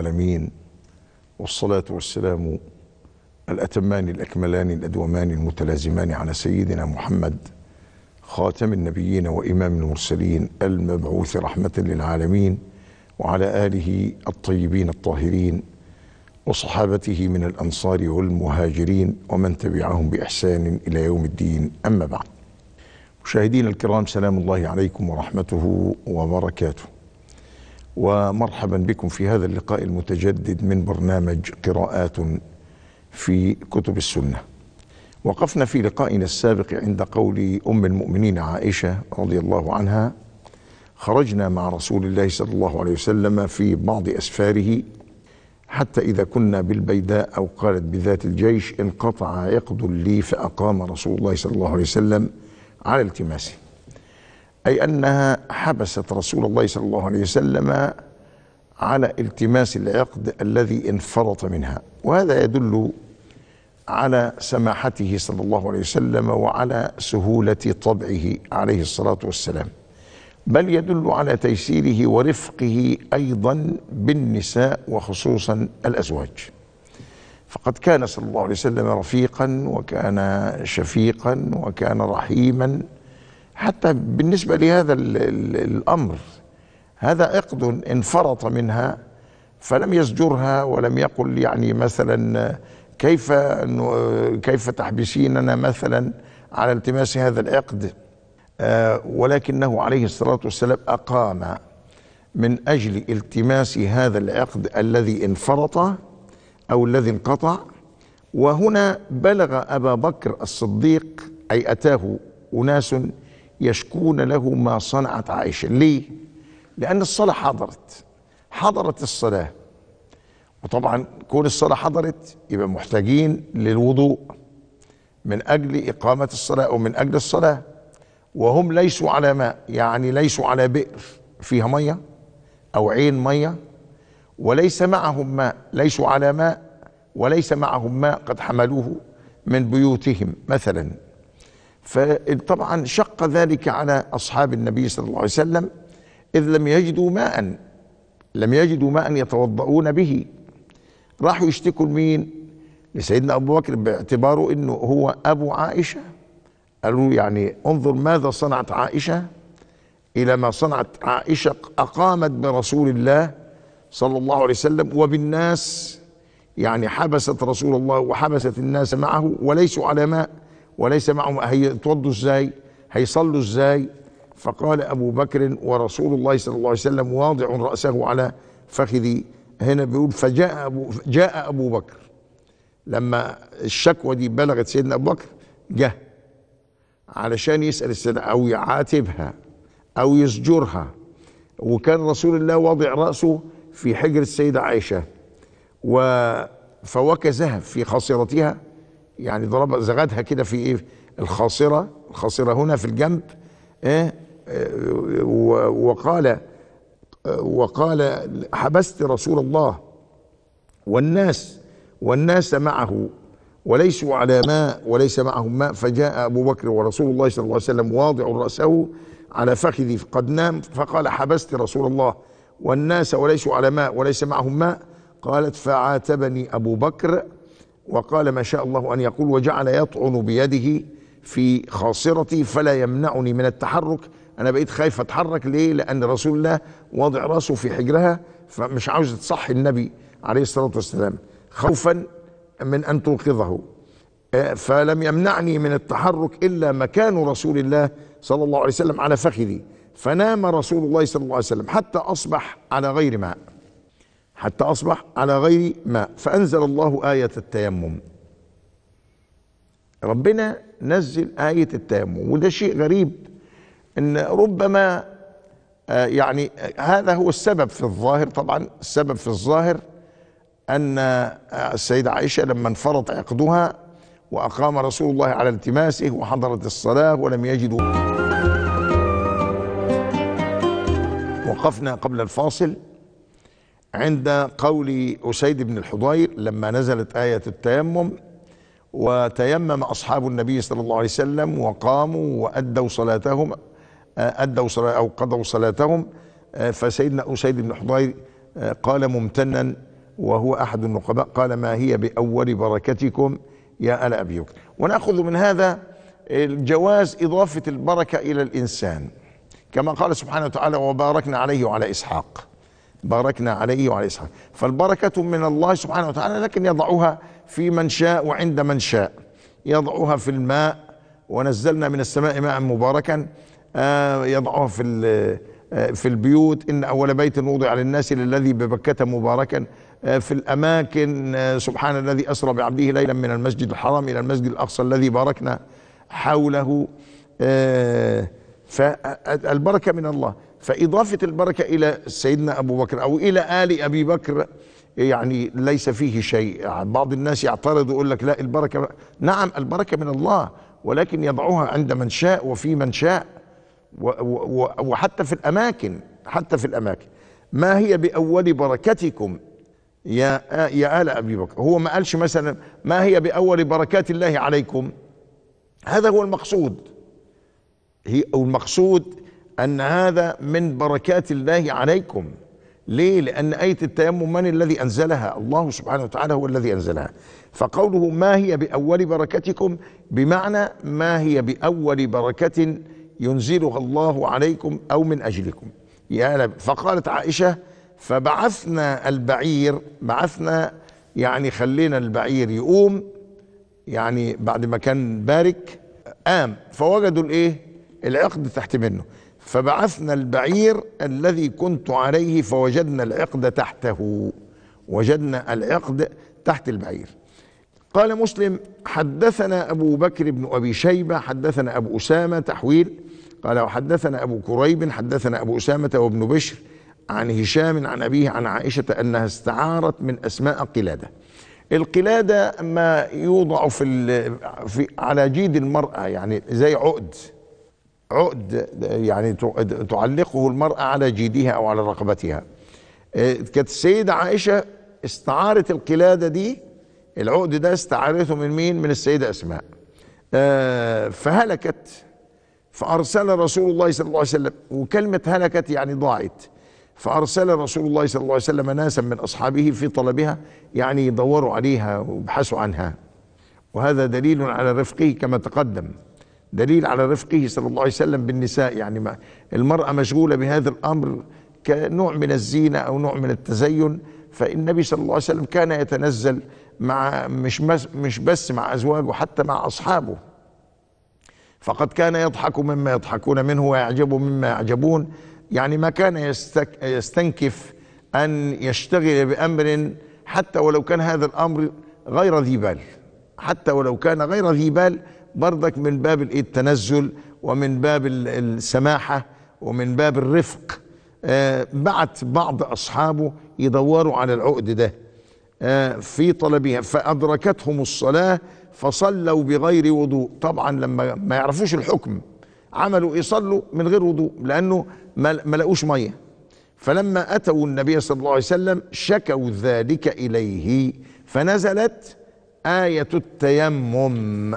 العالمين والصلاة والسلام الأتمان الأكملان الأدومان المتلازمان على سيدنا محمد خاتم النبيين وإمام المرسلين المبعوث رحمة للعالمين وعلى آله الطيبين الطاهرين وصحابته من الأنصار والمهاجرين ومن تبعهم بإحسان إلى يوم الدين أما بعد مشاهدينا الكرام سلام الله عليكم ورحمته وبركاته ومرحبا بكم في هذا اللقاء المتجدد من برنامج قراءات في كتب السنه. وقفنا في لقائنا السابق عند قول ام المؤمنين عائشه رضي الله عنها خرجنا مع رسول الله صلى الله عليه وسلم في بعض اسفاره حتى اذا كنا بالبيداء او قالت بذات الجيش انقطع عقد لي فاقام رسول الله صلى الله عليه وسلم على التماسه أي أنها حبست رسول الله صلى الله عليه وسلم على التماس العقد الذي انفرط منها وهذا يدل على سماحته صلى الله عليه وسلم وعلى سهولة طبعه عليه الصلاة والسلام بل يدل على تيسيره ورفقه أيضا بالنساء وخصوصا الأزواج فقد كان صلى الله عليه وسلم رفيقا وكان شفيقا وكان رحيما حتى بالنسبة لهذا الـ الـ الأمر هذا عقد انفرط منها فلم يزجرها ولم يقل يعني مثلا كيف كيف تحبسيننا مثلا على التماس هذا العقد آه، ولكنه عليه الصلاة والسلام أقام من أجل التماس هذا العقد الذي انفرط أو الذي انقطع وهنا بلغ أبا بكر الصديق أي أتاه أناس يشكون له ما صنعت عائشة ليه؟ لأن الصلاة حضرت حضرت الصلاة وطبعا كون الصلاة حضرت يبقى محتاجين للوضوء من أجل إقامة الصلاة أو من أجل الصلاة وهم ليسوا على ماء يعني ليسوا على بئر فيها مية أو عين مية وليس معهم ماء ليسوا على ماء وليس معهم ماء قد حملوه من بيوتهم مثلا فطبعا شق ذلك على أصحاب النبي صلى الله عليه وسلم إذ لم يجدوا ماء لم يجدوا ماء يتوضؤون به راحوا يشتكوا لمين لسيدنا أبو بكر باعتباره أنه هو أبو عائشة قالوا يعني انظر ماذا صنعت عائشة إلى ما صنعت عائشة أقامت برسول الله صلى الله عليه وسلم وبالناس يعني حبست رسول الله وحبست الناس معه وليسوا على ماء وليس معهم هيتوضوا ازاي هيصلوا ازاي فقال ابو بكر ورسول الله صلى الله عليه وسلم واضع راسه على فخذي هنا بيقول فجاء ابو جاء ابو بكر لما الشكوى دي بلغت سيدنا ابو بكر جه علشان يسال السيدة او يعاتبها او يزجرها وكان رسول الله واضع راسه في حجر السيده عائشه و فوكزها ذهب في خاصرتها يعني ضرب زغتها كده في ايه الخاصره الخاصره هنا في الجنب ايه, إيه، وقال وقال حبست رسول الله والناس والناس معه وليسوا على ماء وليس معهم ماء فجاء ابو بكر ورسول الله صلى الله عليه وسلم واضع راسه على فخذه قد نام فقال حبست رسول الله والناس وليسوا على ماء وليس معهم ماء قالت فعاتبني ابو بكر وقال ما شاء الله أن يقول وجعل يطعن بيده في خاصرتي فلا يمنعني من التحرك أنا بقيت خايف أتحرك ليه لأن رسول الله وضع راسه في حجرها فمش عاوز تصحي النبي عليه الصلاة والسلام خوفا من أن توقظه آه، فلم يمنعني من التحرك إلا مكان رسول الله صلى الله عليه وسلم على فخذي فنام رسول الله صلى الله عليه وسلم حتى أصبح على غير ماء حتى أصبح على غير ماء فأنزل الله آية التيمم ربنا نزل آية التيمم وده شيء غريب أن ربما آه، يعني آه، هذا هو السبب في الظاهر طبعا السبب في الظاهر أن آه، السيدة عائشة لما انفرط عقدها وأقام رسول الله على التماسه وحضرت الصلاة ولم يجدوا وقفنا قبل الفاصل عند قول أسيد بن الحضير لما نزلت آية التيمم وتيمم أصحاب النبي صلى الله عليه وسلم وقاموا وأدوا صلاتهم آه، أدوا صلاة أو قضوا صلاتهم آه، فسيدنا أسيد بن حضير آه، قال ممتنا وهو أحد النقباء قال ما هي بأول بركتكم يا آل أبي بكر ونأخذ من هذا الجواز إضافة البركة إلى الإنسان كما قال سبحانه وتعالى وباركنا عليه وعلى إسحاق باركنا عليه وعلى إسحاق فالبركة من الله سبحانه وتعالى لكن يضعها في من شاء وعند من شاء يضعها في الماء ونزلنا من السماء ماء مباركا آه، يضعها في آه، في البيوت إن أول بيت وضع للناس للذي ببكة مباركا آه، في الأماكن سبحان الذي أسرى بعبده ليلا من المسجد الحرام إلى المسجد الأقصى الذي باركنا حوله فالبركة من الله فإضافة البركة إلى سيدنا أبو بكر أو إلى آل أبي بكر يعني ليس فيه شيء بعض الناس يعترض ويقول لك لا البركة نعم البركة من الله ولكن يضعها عند من شاء وفي من شاء وحتى في الأماكن حتى في الأماكن ما هي بأول بركتكم يا يا آل أبي بكر هو ما قالش مثلا ما هي بأول بركات الله عليكم هذا هو المقصود هي المقصود أن هذا من بركات الله عليكم ليه؟ لأن آية التيمم من الذي أنزلها؟ الله سبحانه وتعالى هو الذي أنزلها. فقوله ما هي بأول بركتكم بمعنى ما هي بأول بركة ينزلها الله عليكم أو من أجلكم. يا لب. فقالت عائشة فبعثنا البعير بعثنا يعني خلينا البعير يقوم يعني بعد ما كان بارك قام فوجدوا الايه؟ العقد تحت منه فبعثنا البعير الذي كنت عليه فوجدنا العقد تحته وجدنا العقد تحت البعير قال مسلم حدثنا أبو بكر بن أبي شيبة حدثنا أبو أسامة تحويل قال وحدثنا أبو كريب حدثنا أبو أسامة وابن بشر عن هشام عن أبيه عن عائشة أنها استعارت من أسماء قلادة القلادة ما يوضع في, في على جيد المرأة يعني زي عقد عقد يعني تعلقه المرأة على جيدها أو على رقبتها آه، كانت السيدة عائشة استعارت القلادة دي العقد ده استعارته من مين من السيدة أسماء آه، فهلكت فأرسل رسول الله صلى الله عليه وسلم وكلمة هلكت يعني ضاعت فأرسل رسول الله صلى الله عليه وسلم ناسا من أصحابه في طلبها يعني يدوروا عليها ويبحثوا عنها وهذا دليل على رفقه كما تقدم دليل على رفقه صلى الله عليه وسلم بالنساء يعني ما المرأة مشغولة بهذا الأمر كنوع من الزينة أو نوع من التزين فالنبي صلى الله عليه وسلم كان يتنزل مع مش, مش بس مع أزواجه حتى مع أصحابه فقد كان يضحك مما يضحكون منه ويعجب مما يعجبون يعني ما كان يستك يستنكف أن يشتغل بأمر حتى ولو كان هذا الأمر غير ذي بال حتى ولو كان غير ذي بال برضك من باب الايه التنزل ومن باب السماحه ومن باب الرفق آه، بعت بعض اصحابه يدوروا على العقد ده آه، في طلبها فادركتهم الصلاه فصلوا بغير وضوء طبعا لما ما يعرفوش الحكم عملوا يصلوا إيه؟ من غير وضوء لانه ما لقوش ميه فلما اتوا النبي صلى الله عليه وسلم شكوا ذلك اليه فنزلت ايه التيمم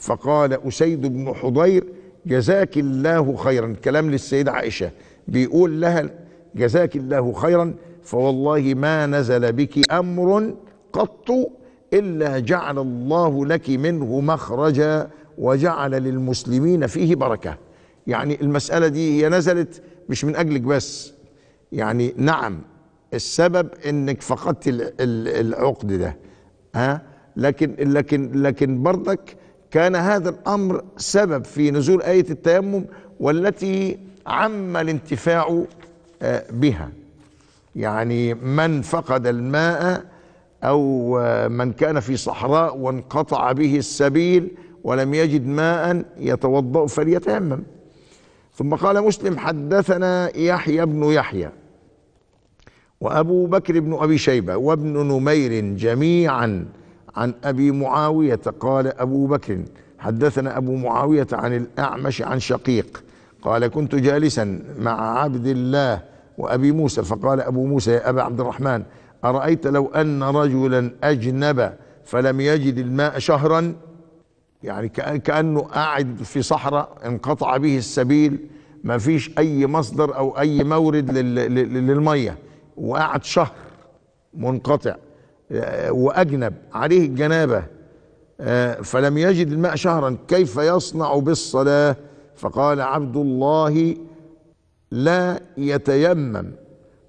فقال أسيد بن حضير جزاك الله خيرا كلام للسيدة عائشة بيقول لها جزاك الله خيرا فوالله ما نزل بك أمر قط إلا جعل الله لك منه مخرجا وجعل للمسلمين فيه بركة يعني المسألة دي هي نزلت مش من أجلك بس يعني نعم السبب انك فقدت العقد ده ها لكن لكن لكن برضك كان هذا الأمر سبب في نزول آية التيمم والتي عم الانتفاع آه، بها يعني من فقد الماء أو آه، من كان في صحراء وانقطع به السبيل ولم يجد ماء يتوضأ فليتيمم ثم قال مسلم حدثنا يحيى بن يحيى وأبو بكر بن أبي شيبة وابن نمير جميعا عن أبي معاوية قال أبو بكر حدثنا أبو معاوية عن الأعمش عن شقيق قال كنت جالسا مع عبد الله وأبي موسى فقال أبو موسى يا أبا عبد الرحمن أرأيت لو أن رجلا أجنب فلم يجد الماء شهرا يعني كأنه قاعد في صحراء انقطع به السبيل ما فيش أي مصدر أو أي مورد للمية وقعد شهر منقطع وأجنب عليه الجنابة آه، فلم يجد الماء شهرا كيف يصنع بالصلاة فقال عبد الله لا يتيمم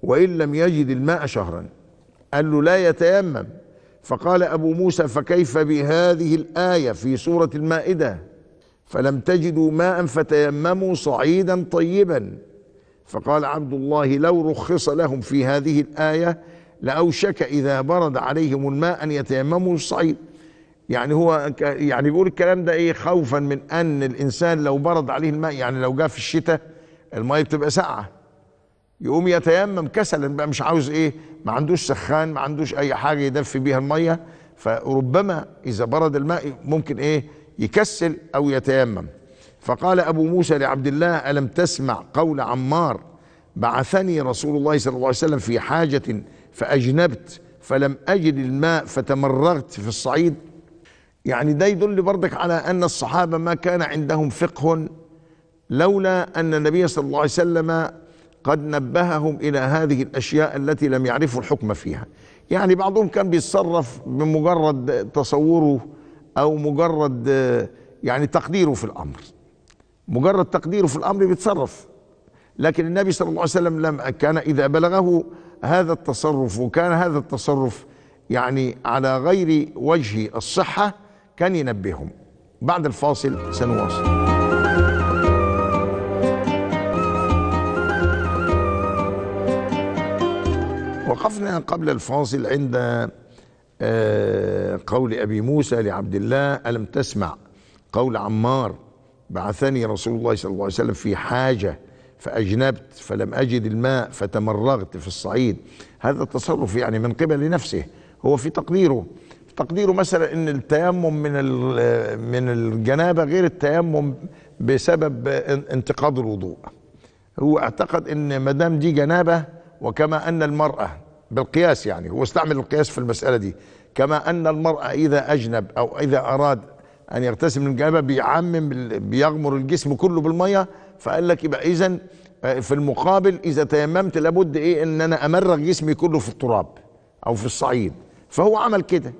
وإن لم يجد الماء شهرا قال له لا يتيمم فقال أبو موسى فكيف بهذه الآية في سورة المائدة فلم تجدوا ماء فتيمموا صعيدا طيبا فقال عبد الله لو رخص لهم في هذه الآية لأوشك إذا برد عليهم الماء أن يتيمموا الصعيد يعني هو يعني بيقول الكلام ده ايه خوفا من ان الانسان لو برد عليه الماء يعني لو جاء في الشتاء الميه بتبقى ساقعه يقوم يتيمم كسلا بقى مش عاوز ايه ما عندوش سخان ما عندوش اي حاجه يدفي بيها الميه فربما اذا برد الماء ممكن ايه يكسل او يتيمم فقال ابو موسى لعبد الله الم تسمع قول عمار بعثني رسول الله صلى الله عليه وسلم في حاجة فأجنبت فلم أجد الماء فتمرغت في الصعيد يعني ده يدل برضك على أن الصحابة ما كان عندهم فقه لولا أن النبي صلى الله عليه وسلم قد نبههم إلى هذه الأشياء التي لم يعرفوا الحكم فيها يعني بعضهم كان بيتصرف بمجرد تصوره أو مجرد يعني تقديره في الأمر مجرد تقديره في الأمر بيتصرف لكن النبي صلى الله عليه وسلم لم كان إذا بلغه هذا التصرف وكان هذا التصرف يعني على غير وجه الصحة كان ينبههم بعد الفاصل سنواصل وقفنا قبل الفاصل عند آه، قول أبي موسى لعبد الله ألم تسمع قول عمار بعثني رسول الله صلى الله عليه وسلم في حاجة فأجنبت فلم أجد الماء فتمرغت في الصعيد هذا التصرف يعني من قبل نفسه هو في تقديره في تقديره مثلا أن التيمم من من الجنابة غير التيمم بسبب انتقاد الوضوء هو اعتقد أن مدام دي جنابة وكما أن المرأة بالقياس يعني هو استعمل القياس في المسألة دي كما أن المرأة إذا أجنب أو إذا أراد أن يغتسل من الجنابة بيعمم بيغمر الجسم كله بالمية فقال لك يبقى اذا آه، في المقابل اذا تيممت لابد ايه ان انا امرغ جسمي كله في التراب او في الصعيد فهو عمل كده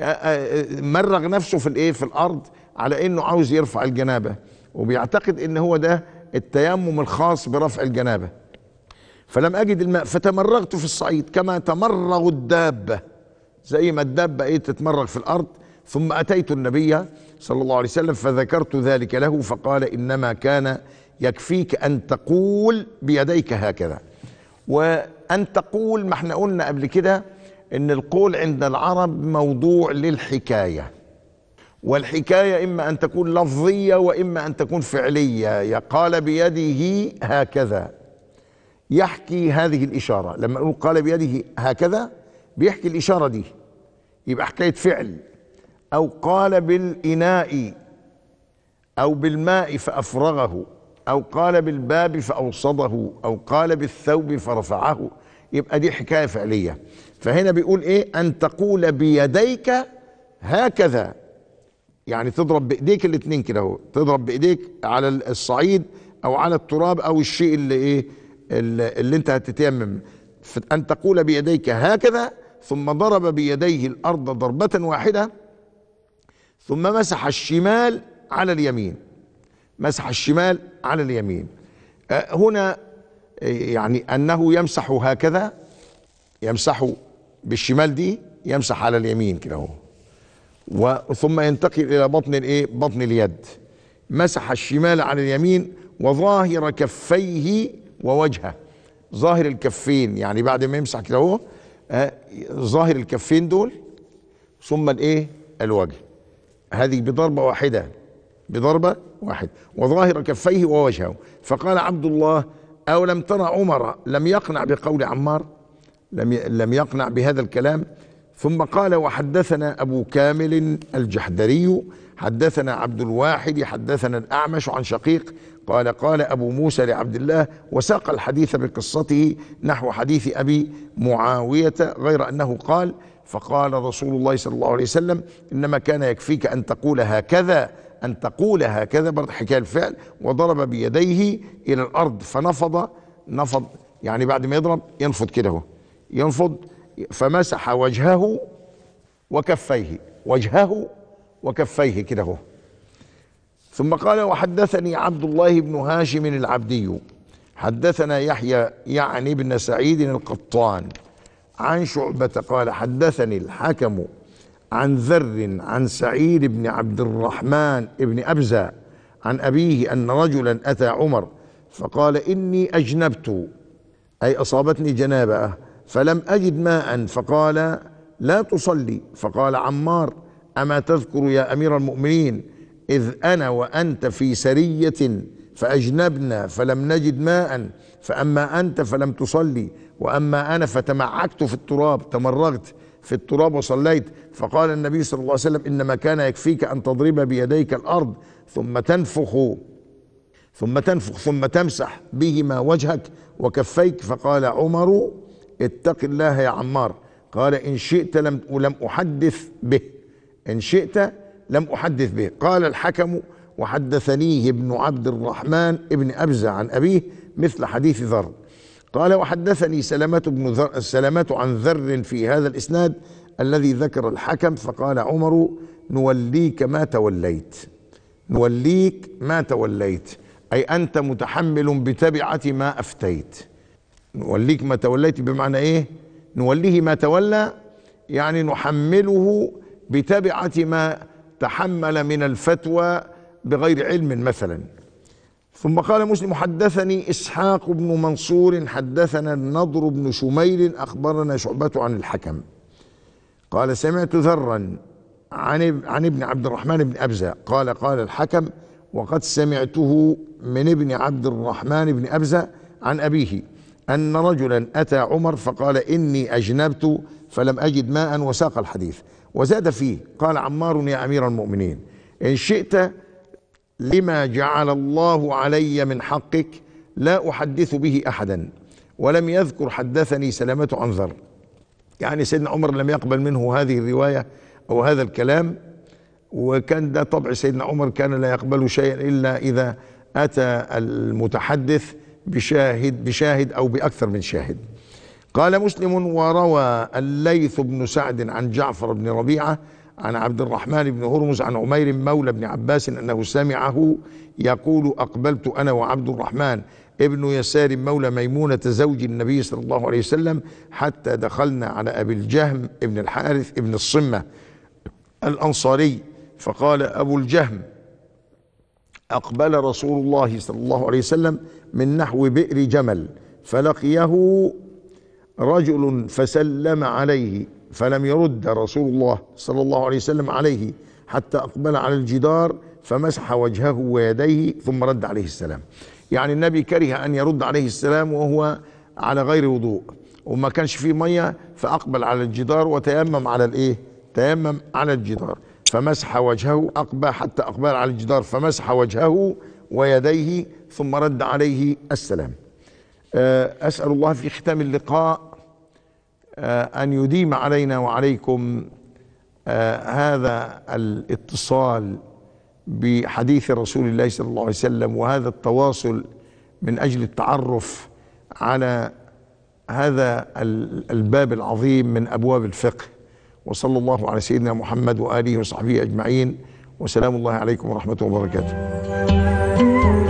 آه، آه، مرغ نفسه في الايه في الارض على انه عاوز يرفع الجنابه وبيعتقد ان هو ده التيمم الخاص برفع الجنابه فلم اجد الماء فتمرغت في الصعيد كما تمرغ الدابه زي ما الدابه ايه تتمرغ في الارض ثم اتيت النبي صلى الله عليه وسلم فذكرت ذلك له فقال انما كان يكفيك أن تقول بيديك هكذا وأن تقول ما احنا قلنا قبل كده إن القول عند العرب موضوع للحكاية والحكاية إما أن تكون لفظية وإما أن تكون فعلية قال بيده هكذا يحكي هذه الإشارة لما نقول قال بيده هكذا بيحكي الإشارة دي يبقى حكاية فعل أو قال بالإناء أو بالماء فأفرغه أو قال بالباب فأوصده أو قال بالثوب فرفعه يبقى دي حكاية فعلية فهنا بيقول إيه أن تقول بيديك هكذا يعني تضرب بإيديك الاتنين كده اهو تضرب بإيديك على الصعيد أو على التراب أو الشيء اللي إيه اللي أنت هتتيمم أن تقول بيديك هكذا ثم ضرب بيديه الأرض ضربة واحدة ثم مسح الشمال على اليمين مسح الشمال على اليمين أه، هنا أه، يعني أنه يمسح هكذا يمسح بالشمال دي يمسح على اليمين كده اهو وثم ينتقل إلى بطن الإيه بطن اليد مسح الشمال على اليمين وظاهر كفيه ووجهه ظاهر الكفين يعني بعد ما يمسح كده اهو أه، ظاهر الكفين دول ثم الايه الوجه هذه بضربه واحده بضربه واحد وظاهر كفيه ووجهه فقال عبد الله أو لم ترى عمر لم يقنع بقول عمار لم لم يقنع بهذا الكلام ثم قال وحدثنا أبو كامل الجحدري حدثنا عبد الواحد حدثنا الأعمش عن شقيق قال قال أبو موسى لعبد الله وساق الحديث بقصته نحو حديث أبي معاوية غير أنه قال فقال رسول الله صلى الله عليه وسلم إنما كان يكفيك أن تقول هكذا أن تقول هكذا برضه حكاية الفعل وضرب بيديه إلى الأرض فنفض نفض يعني بعد ما يضرب ينفض كده هو ينفض فمسح وجهه وكفيه وجهه وكفيه كده هو ثم قال وحدثني عبد الله بن هاشم العبدي حدثنا يحيى يعني بن سعيد القطان عن شعبة قال حدثني الحكم عن ذر عن سعيد بن عبد الرحمن بن أبزة عن أبيه أن رجلا أتى عمر فقال إني أجنبت أي أصابتني جنابة فلم أجد ماء فقال لا تصلي فقال عمار أما تذكر يا أمير المؤمنين إذ أنا وأنت في سرية فأجنبنا فلم نجد ماء فأما أنت فلم تصلي وأما أنا فتمعكت في التراب تمرغت في التراب وصليت فقال النبي صلى الله عليه وسلم انما كان يكفيك ان تضرب بيديك الارض ثم تنفخ ثم تنفخ ثم تمسح بهما وجهك وكفيك فقال عمر اتق الله يا عمار قال ان شئت لم ولم احدث به ان شئت لم احدث به قال الحكم وحدثنيه ابن عبد الرحمن ابن ابزه عن ابيه مثل حديث ذر قال وحدثني سلامة بن ذر سلامة عن ذر في هذا الإسناد الذي ذكر الحكم فقال عمر نوليك ما توليت نوليك ما توليت أي أنت متحمل بتبعة ما أفتيت نوليك ما توليت بمعنى إيه نوليه ما تولى يعني نحمله بتبعة ما تحمل من الفتوى بغير علم مثلا ثم قال مسلم حدثني اسحاق بن منصور حدثنا النضر بن شميل اخبرنا شعبة عن الحكم قال سمعت ذرا عن عن ابن عبد الرحمن بن ابزه قال قال الحكم وقد سمعته من ابن عبد الرحمن بن ابزه عن ابيه ان رجلا اتى عمر فقال اني اجنبت فلم اجد ماء وساق الحديث وزاد فيه قال عمار يا امير المؤمنين ان شئت لما جعل الله علي من حقك لا احدث به احدا ولم يذكر حدثني سلامه عنذر يعني سيدنا عمر لم يقبل منه هذه الروايه او هذا الكلام وكان ده طبع سيدنا عمر كان لا يقبل شيئا الا اذا اتى المتحدث بشاهد بشاهد او باكثر من شاهد قال مسلم وروى الليث بن سعد عن جعفر بن ربيعه عن عبد الرحمن بن هرمز عن عمير مولى بن عباس أنه سمعه يقول أقبلت أنا وعبد الرحمن ابن يسار مولى ميمونة زوج النبي صلى الله عليه وسلم حتى دخلنا على أبي الجهم ابن الحارث ابن الصمة الأنصاري فقال أبو الجهم أقبل رسول الله صلى الله عليه وسلم من نحو بئر جمل فلقيه رجل فسلم عليه فلم يرد رسول الله صلى الله عليه وسلم عليه حتى أقبل على الجدار فمسح وجهه ويديه ثم رد عليه السلام يعني النبي كره أن يرد عليه السلام وهو على غير وضوء وما كانش فيه مية فأقبل على الجدار وتيمم على الإيه تيمم على الجدار فمسح وجهه أقبل حتى أقبل على الجدار فمسح وجهه ويديه ثم رد عليه السلام أه، أسأل الله في ختام اللقاء آه، أن يديم علينا وعليكم آه، هذا الاتصال بحديث رسول الله صلى الله عليه وسلم وهذا التواصل من أجل التعرف على هذا الباب العظيم من أبواب الفقه وصلى الله على سيدنا محمد وآله وصحبه أجمعين وسلام الله عليكم ورحمة وبركاته